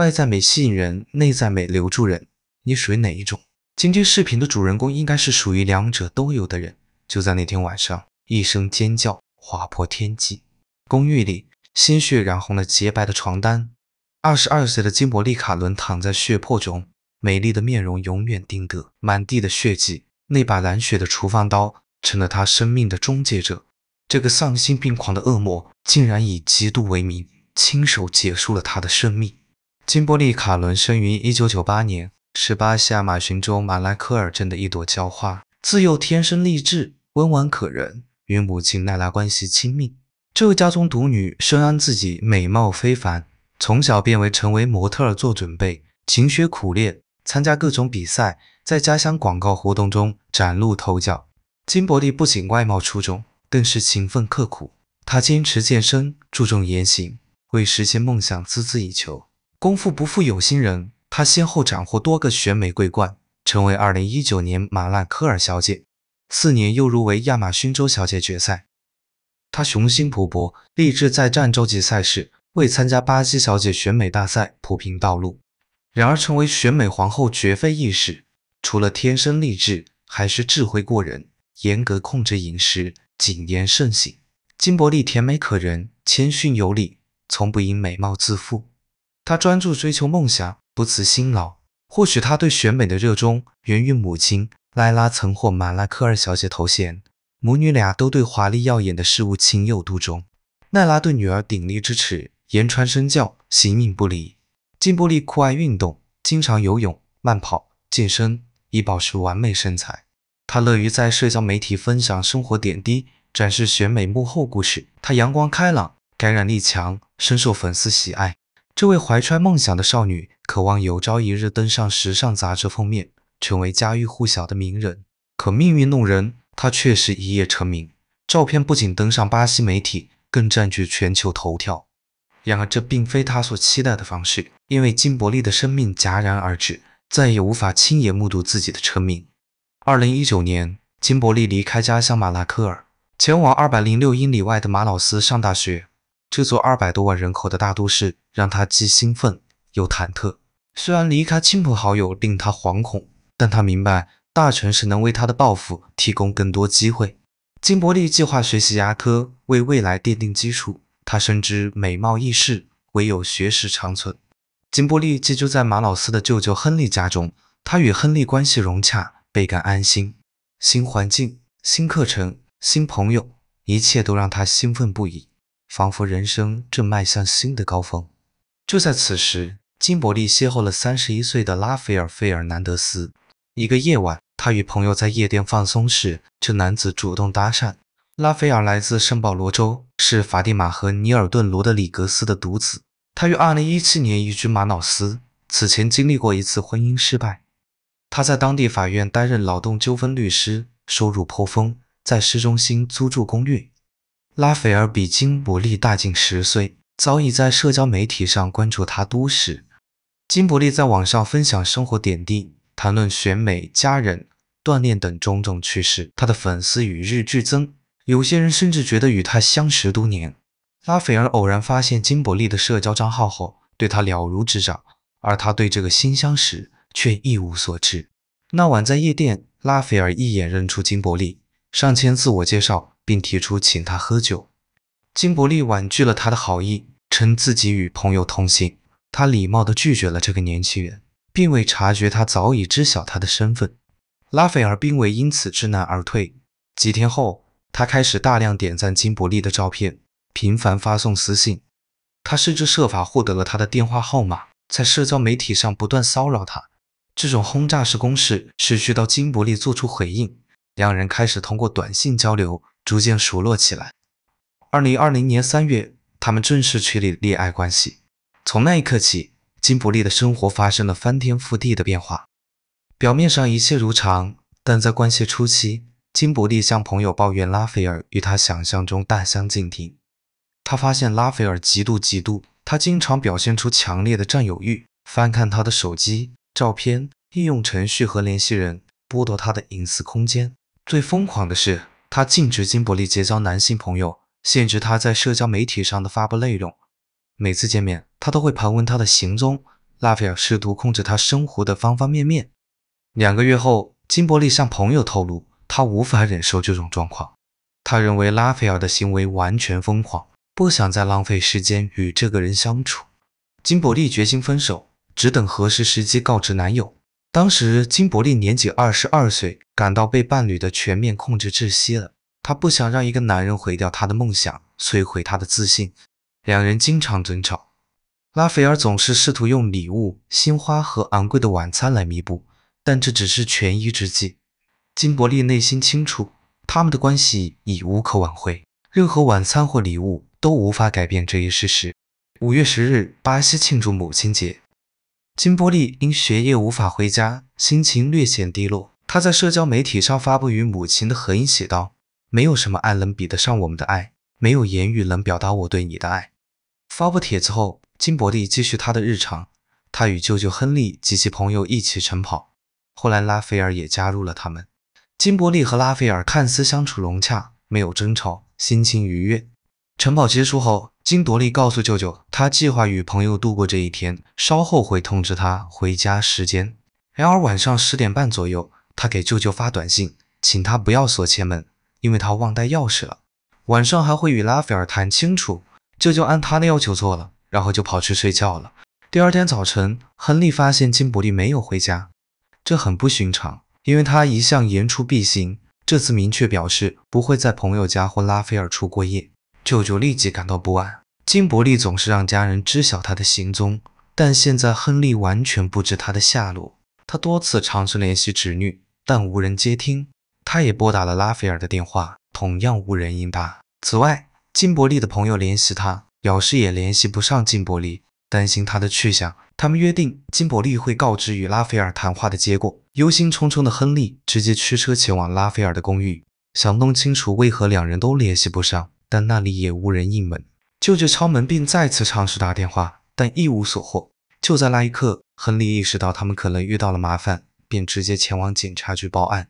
外在美吸引人，内在美留住人。你属于哪一种？今天视频的主人公应该是属于两者都有的人。就在那天晚上，一声尖叫划破天际，公寓里鲜血染红了洁白的床单。二十二岁的金伯利卡伦躺在血泊中，美丽的面容永远定格。满地的血迹，那把蓝血的厨房刀成了他生命的终结者。这个丧心病狂的恶魔，竟然以嫉妒为名，亲手结束了他的生命。金伯利·卡伦生于一九九八年，是巴西亚马逊州马拉科尔镇的一朵娇花。自幼天生丽质，温婉可人，与母亲奈拉关系亲密。这位家中独女，深谙自己美貌非凡，从小便为成为模特做准备，勤学苦练，参加各种比赛，在家乡广告活动中崭露头角。金伯利不仅外貌出众，更是勤奋刻苦。他坚持健身，注重言行，为实现梦想孜孜以求。功夫不负有心人，她先后斩获多个选美桂冠，成为二零一九年马拉科尔小姐。次年又入围亚马逊州小姐决赛。她雄心勃勃，立志在战洲级赛事，为参加巴西小姐选美大赛铺平道路。然而，成为选美皇后绝非易事，除了天生丽质，还是智慧过人，严格控制饮食，谨言慎行。金伯利甜美可人，谦逊有礼，从不因美貌自负。她专注追求梦想，不辞辛劳。或许她对选美的热衷源于母亲莱拉曾获马拉科尔小姐头衔，母女俩都对华丽耀眼的事物情有独钟。奈拉对女儿鼎力支持，言传身教，形影不离。金伯利酷爱运动，经常游泳、慢跑、健身，以保持完美身材。她乐于在社交媒体分享生活点滴，展示选美幕后故事。她阳光开朗，感染力强，深受粉丝喜爱。这位怀揣梦想的少女，渴望有朝一日登上时尚杂志封面，成为家喻户晓的名人。可命运弄人，她却是一夜成名，照片不仅登上巴西媒体，更占据全球头条。然而这并非她所期待的方式，因为金伯利的生命戛然而止，再也无法亲眼目睹自己的成名。二零一九年，金伯利离开家乡马拉科尔，前往二百零六英里外的马瑙斯上大学。这座二百多万人口的大都市让他既兴奋又忐忑。虽然离开亲朋好友令他惶恐，但他明白大城市能为他的抱负提供更多机会。金伯利计划学习牙科，为未来奠定基础。他深知美貌易逝，唯有学识长存。金伯利寄住在马老四的舅舅亨利家中，他与亨利关系融洽，倍感安心。新环境、新课程、新朋友，一切都让他兴奋不已。仿佛人生正迈向新的高峰。就在此时，金伯利邂逅了三十一岁的拉斐尔·费尔南德斯。一个夜晚，他与朋友在夜店放松时，这男子主动搭讪。拉斐尔来自圣保罗州，是法蒂玛和尼尔顿·罗德里格斯的独子。他于二零一七年移居马瑙斯，此前经历过一次婚姻失败。他在当地法院担任劳动纠纷律师，收入颇丰，在市中心租住公寓。拉斐尔比金伯利大近十岁，早已在社交媒体上关注他都市。金伯利在网上分享生活点滴，谈论选美、家人、锻炼等种种趣事，他的粉丝与日俱增。有些人甚至觉得与他相识多年。拉斐尔偶然发现金伯利的社交账号后，对他了如指掌，而他对这个新相识却一无所知。那晚在夜店，拉斐尔一眼认出金伯利，上前自我介绍。并提出请他喝酒，金伯利婉拒了他的好意，称自己与朋友同行。他礼貌地拒绝了这个年轻人，并未察觉他早已知晓他的身份。拉斐尔并未因此知难而退，几天后，他开始大量点赞金伯利的照片，频繁发送私信。他甚至设法获得了他的电话号码，在社交媒体上不断骚扰他。这种轰炸式攻势持续到金伯利做出回应，两人开始通过短信交流。逐渐熟络起来。二零二零年三月，他们正式确立恋爱关系。从那一刻起，金伯利的生活发生了翻天覆地的变化。表面上一切如常，但在关系初期，金伯利向朋友抱怨拉斐尔与他想象中大相径庭。他发现拉斐尔极度嫉妒，他经常表现出强烈的占有欲，翻看他的手机、照片、应用程序和联系人，剥夺他的隐私空间。最疯狂的是。他禁止金伯利结交男性朋友，限制他在社交媒体上的发布内容。每次见面，他都会盘问他的行踪。拉斐尔试图控制他生活的方方面面。两个月后，金伯利向朋友透露，他无法忍受这种状况。他认为拉斐尔的行为完全疯狂，不想再浪费时间与这个人相处。金伯利决心分手，只等合适时机告知男友。当时金伯利年仅二十二岁，感到被伴侣的全面控制窒息了。她不想让一个男人毁掉她的梦想，摧毁她的自信。两人经常争吵，拉斐尔总是试图用礼物、鲜花和昂贵的晚餐来弥补，但这只是权宜之计。金伯利内心清楚，他们的关系已无可挽回，任何晚餐或礼物都无法改变这一事实。五月十日，巴西庆祝母亲节。金伯利因学业无法回家，心情略显低落。他在社交媒体上发布与母亲的合影，写道：没有什么爱能比得上我们的爱，没有言语能表达我对你的爱。发布帖子后，金伯利继续他的日常，他与舅舅亨利及其朋友一起晨跑，后来拉斐尔也加入了他们。金伯利和拉斐尔看似相处融洽，没有争吵，心情愉悦。晨跑结束后。金伯利告诉舅舅，他计划与朋友度过这一天，稍后会通知他回家时间。然而晚上十点半左右，他给舅舅发短信，请他不要锁前门，因为他忘带钥匙了。晚上还会与拉斐尔谈清楚。舅舅按他的要求做了，然后就跑去睡觉了。第二天早晨，亨利发现金伯利没有回家，这很不寻常，因为他一向言出必行，这次明确表示不会在朋友家或拉斐尔处过夜。舅舅立即感到不安。金伯利总是让家人知晓他的行踪，但现在亨利完全不知他的下落。他多次尝试联系侄女，但无人接听。他也拨打了拉斐尔的电话，同样无人应答。此外，金伯利的朋友联系他表示也联系不上金伯利，担心他的去向。他们约定金伯利会告知与拉斐尔谈话的结果。忧心忡忡的亨利直接驱车前往拉斐尔的公寓，想弄清楚为何两人都联系不上，但那里也无人应门。舅舅敲门，并再次尝试打电话，但一无所获。就在那一刻，亨利意识到他们可能遇到了麻烦，便直接前往警察局报案。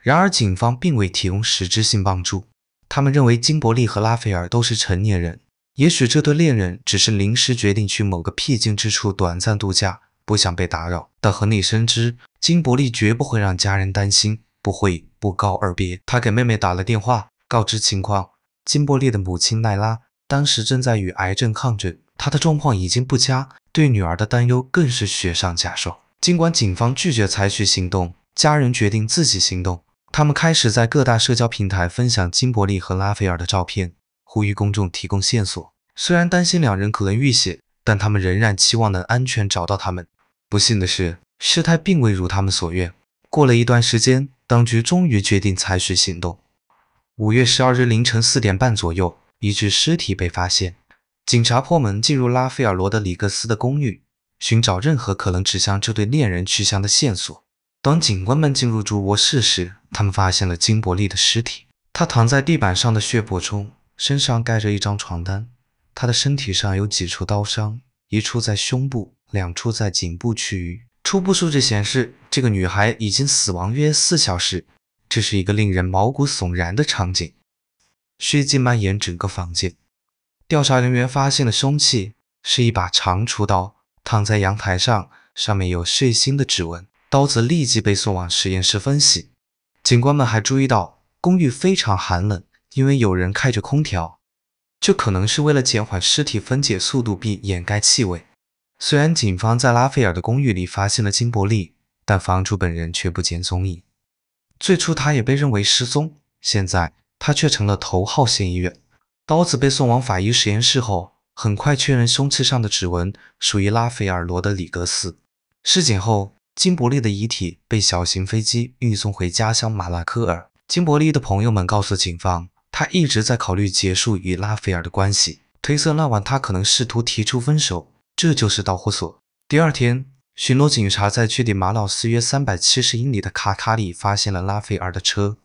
然而，警方并未提供实质性帮助。他们认为金伯利和拉斐尔都是成年人，也许这对恋人只是临时决定去某个僻静之处短暂度假，不想被打扰。但亨利深知金伯利绝不会让家人担心，不会不告而别。他给妹妹打了电话，告知情况。金伯利的母亲奈拉。当时正在与癌症抗争，他的状况已经不佳，对女儿的担忧更是雪上加霜。尽管警方拒绝采取行动，家人决定自己行动。他们开始在各大社交平台分享金伯利和拉斐尔的照片，呼吁公众提供线索。虽然担心两人可能遇险，但他们仍然期望能安全找到他们。不幸的是，事态并未如他们所愿。过了一段时间，当局终于决定采取行动。五月十二日凌晨四点半左右。一具尸体被发现，警察破门进入拉斐尔·罗德里格斯的公寓，寻找任何可能指向这对恋人去向的线索。当警官们进入主卧室时，他们发现了金伯利的尸体，他躺在地板上的血泊中，身上盖着一张床单，他的身体上有几处刀伤，一处在胸部，两处在颈部区域。初步数据显示，这个女孩已经死亡约四小时。这是一个令人毛骨悚然的场景。血迹蔓延整个房间，调查人员发现的凶器是一把长厨刀，躺在阳台上，上面有血腥的指纹。刀子立即被送往实验室分析。警官们还注意到公寓非常寒冷，因为有人开着空调，这可能是为了减缓尸体分解速度并掩盖气味。虽然警方在拉斐尔的公寓里发现了金伯利，但房主本人却不见踪影。最初他也被认为失踪，现在。他却成了头号嫌疑人。刀子被送往法医实验室后，很快确认凶器上的指纹属于拉斐尔罗德里格斯。尸检后，金伯利的遗体被小型飞机运送回家乡马拉科尔。金伯利的朋友们告诉警方，他一直在考虑结束与拉斐尔的关系，推测那晚他可能试图提出分手，这就是导火索。第二天，巡逻警察在距离马瑙斯约三百七十英里的卡卡里发现了拉斐尔的车。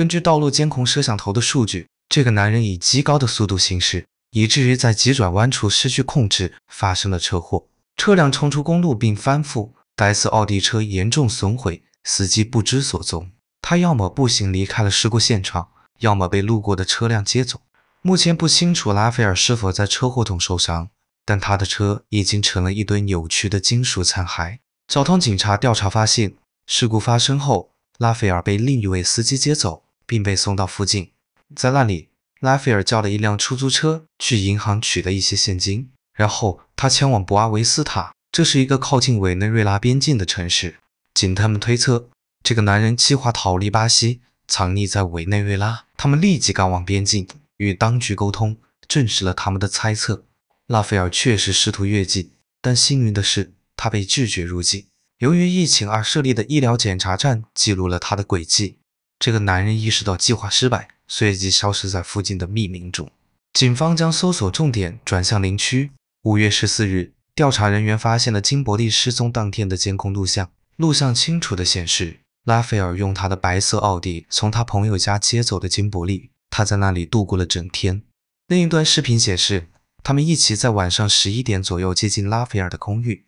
根据道路监控摄像头的数据，这个男人以极高的速度行驶，以至于在急转弯处失去控制，发生了车祸。车辆冲出公路并翻覆，该次奥迪车严重损毁，司机不知所踪。他要么步行离开了事故现场，要么被路过的车辆接走。目前不清楚拉斐尔是否在车祸中受伤，但他的车已经成了一堆扭曲的金属残骸。交通警察调查发现，事故发生后，拉斐尔被另一位司机接走。并被送到附近，在那里拉斐尔叫了一辆出租车去银行取了一些现金，然后他前往博阿维斯塔，这是一个靠近委内瑞拉边境的城市。警探们推测，这个男人计划逃离巴西，藏匿在委内瑞拉。他们立即赶往边境与当局沟通，证实了他们的猜测。拉斐尔确实试图越境，但幸运的是，他被拒绝入境。由于疫情而设立的医疗检查站记录了他的轨迹。这个男人意识到计划失败，随即消失在附近的密林中。警方将搜索重点转向林区。五月十四日，调查人员发现了金伯利失踪当天的监控录像，录像清楚的显示拉斐尔用他的白色奥迪从他朋友家接走的金伯利，他在那里度过了整天。另一段视频显示，他们一起在晚上十一点左右接近拉斐尔的公寓，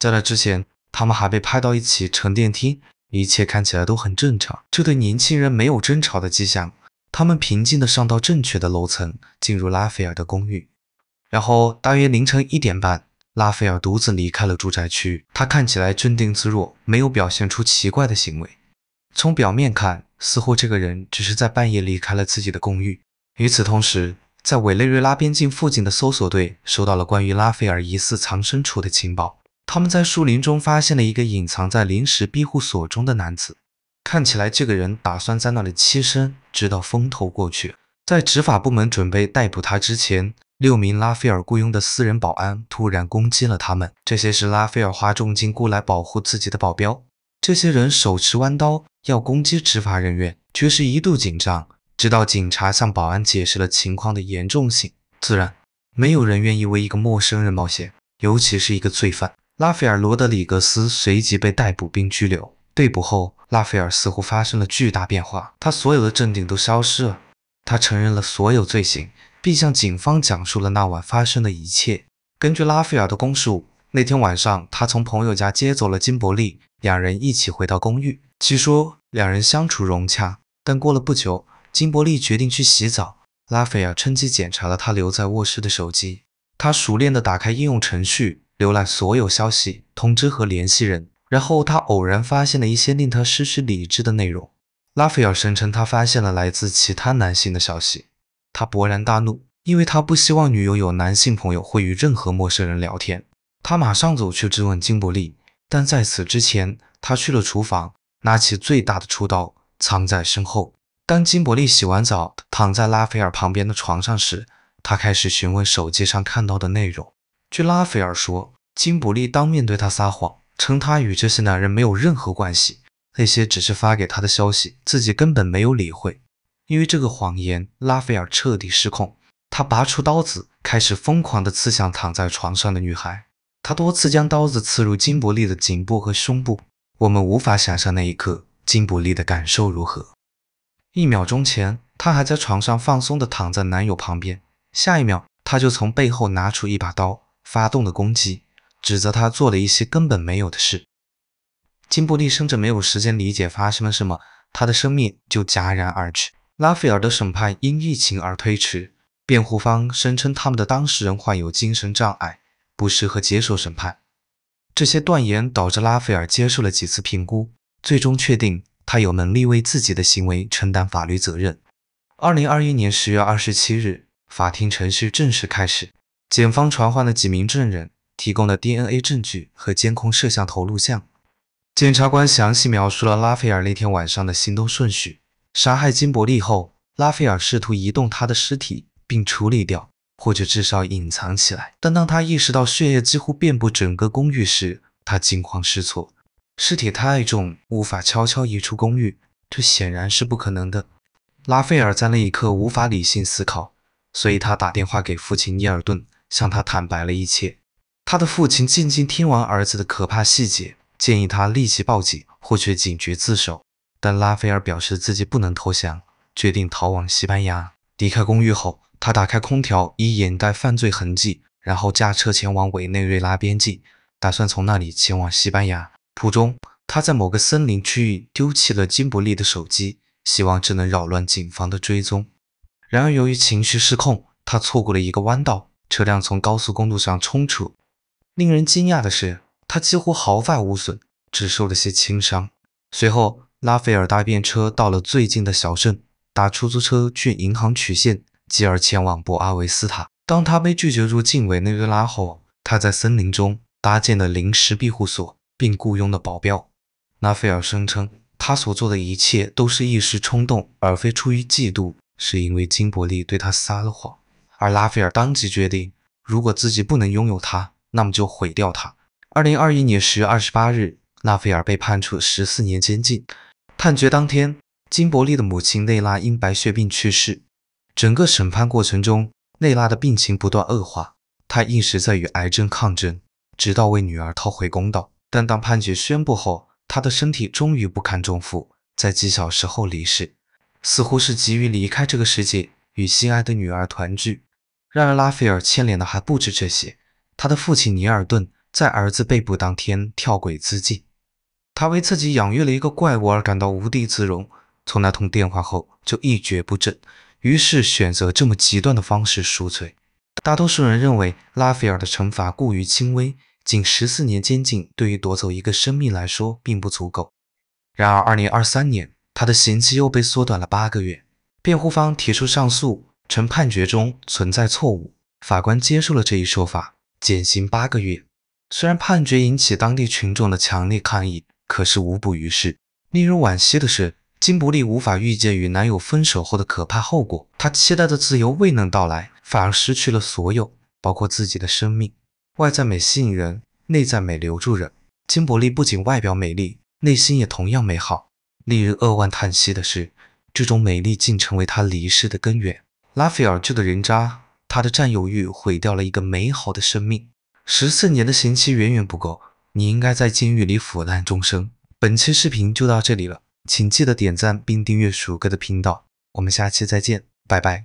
在那之前，他们还被拍到一起乘电梯。一切看起来都很正常，这对年轻人没有争吵的迹象。他们平静的上到正确的楼层，进入拉斐尔的公寓。然后大约凌晨一点半，拉斐尔独自离开了住宅区。他看起来镇定自若，没有表现出奇怪的行为。从表面看，似乎这个人只是在半夜离开了自己的公寓。与此同时，在委内瑞拉边境附近的搜索队收到了关于拉斐尔疑似藏身处的情报。他们在树林中发现了一个隐藏在临时庇护所中的男子，看起来这个人打算在那里栖身，直到风头过去。在执法部门准备逮捕他之前，六名拉斐尔雇佣的私人保安突然攻击了他们。这些是拉斐尔花重金雇来保护自己的保镖。这些人手持弯刀，要攻击执法人员，局势一度紧张，直到警察向保安解释了情况的严重性。自然，没有人愿意为一个陌生人冒险，尤其是一个罪犯。拉斐尔罗德里格斯随即被逮捕并拘留。被捕后，拉斐尔似乎发生了巨大变化，他所有的镇定都消失了。他承认了所有罪行，并向警方讲述了那晚发生的一切。根据拉斐尔的供述，那天晚上他从朋友家接走了金伯利，两人一起回到公寓。据说两人相处融洽，但过了不久，金伯利决定去洗澡，拉斐尔趁机检查了他留在卧室的手机。他熟练地打开应用程序。浏览所有消息、通知和联系人，然后他偶然发现了一些令他失去理智的内容。拉斐尔声称他发现了来自其他男性的消息，他勃然大怒，因为他不希望女友有男性朋友会与任何陌生人聊天。他马上走去质问金伯利，但在此之前，他去了厨房，拿起最大的厨刀藏在身后。当金伯利洗完澡，躺在拉斐尔旁边的床上时，他开始询问手机上看到的内容。据拉斐尔说，金伯利当面对他撒谎，称他与这些男人没有任何关系，那些只是发给他的消息，自己根本没有理会。因为这个谎言，拉斐尔彻底失控，他拔出刀子，开始疯狂的刺向躺在床上的女孩。他多次将刀子刺入金伯利的颈部和胸部，我们无法想象那一刻金伯利的感受如何。一秒钟前，他还在床上放松的躺在男友旁边，下一秒他就从背后拿出一把刀，发动了攻击。指责他做了一些根本没有的事。金布利甚至没有时间理解发生了什么，他的生命就戛然而止。拉斐尔的审判因疫情而推迟，辩护方声称他们的当事人患有精神障碍，不适合接受审判。这些断言导致拉斐尔接受了几次评估，最终确定他有能力为自己的行为承担法律责任。二零二一年十月二十七日，法庭程序正式开始，检方传唤了几名证人。提供的 DNA 证据和监控摄像头录像，检察官详细描述了拉斐尔那天晚上的行动顺序。杀害金伯利后，拉斐尔试图移动他的尸体并处理掉，或者至少隐藏起来。但当他意识到血液几乎遍布整个公寓时，他惊慌失措。尸体太重，无法悄悄移出公寓，这显然是不可能的。拉斐尔在那一刻无法理性思考，所以他打电话给父亲尼尔顿，向他坦白了一切。他的父亲静静听完儿子的可怕细节，建议他立即报警或去警局自首，但拉斐尔表示自己不能投降，决定逃往西班牙。离开公寓后，他打开空调以掩盖犯罪痕迹，然后驾车前往委内瑞拉边境，打算从那里前往西班牙。途中，他在某个森林区域丢弃了金伯利的手机，希望这能扰乱警方的追踪。然而由于情绪失控，他错过了一个弯道，车辆从高速公路上冲出。令人惊讶的是，他几乎毫发无损，只受了些轻伤。随后，拉斐尔搭便车到了最近的小镇，打出租车去银行取现，继而前往博阿维斯塔。当他被拒绝入境委内瑞拉后，他在森林中搭建了临时庇护所，并雇佣了保镖。拉斐尔声称，他所做的一切都是一时冲动，而非出于嫉妒，是因为金伯利对他撒了谎。而拉斐尔当即决定，如果自己不能拥有他，那么就毁掉他。二零二一年十月二十八日，拉斐尔被判处十四年监禁。判决当天，金伯利的母亲内拉因白血病去世。整个审判过程中，内拉的病情不断恶化，她一直在与癌症抗争，直到为女儿讨回公道。但当判决宣布后，她的身体终于不堪重负，在几小时后离世，似乎是急于离开这个世界，与心爱的女儿团聚。然而拉斐尔牵连的还不止这些。他的父亲尼尔顿在儿子被捕当天跳轨自尽，他为自己养育了一个怪物而感到无地自容。从那通电话后就一蹶不振，于是选择这么极端的方式赎罪。大多数人认为拉斐尔的惩罚过于轻微，仅十四年监禁对于夺走一个生命来说并不足够。然而，二零二三年他的刑期又被缩短了八个月。辩护方提出上诉，称判决中存在错误，法官接受了这一说法。减刑八个月，虽然判决引起当地群众的强烈抗议，可是无补于事。令人惋惜的是，金伯利无法预见与男友分手后的可怕后果，她期待的自由未能到来，反而失去了所有，包括自己的生命。外在美吸引人，内在美留住人。金伯利不仅外表美丽，内心也同样美好。令人扼腕叹息的是，这种美丽竟成为她离世的根源。拉斐尔这个人渣！他的占有欲毁掉了一个美好的生命。十四年的刑期远远不够，你应该在监狱里腐烂终生。本期视频就到这里了，请记得点赞并订阅鼠哥的频道。我们下期再见，拜拜。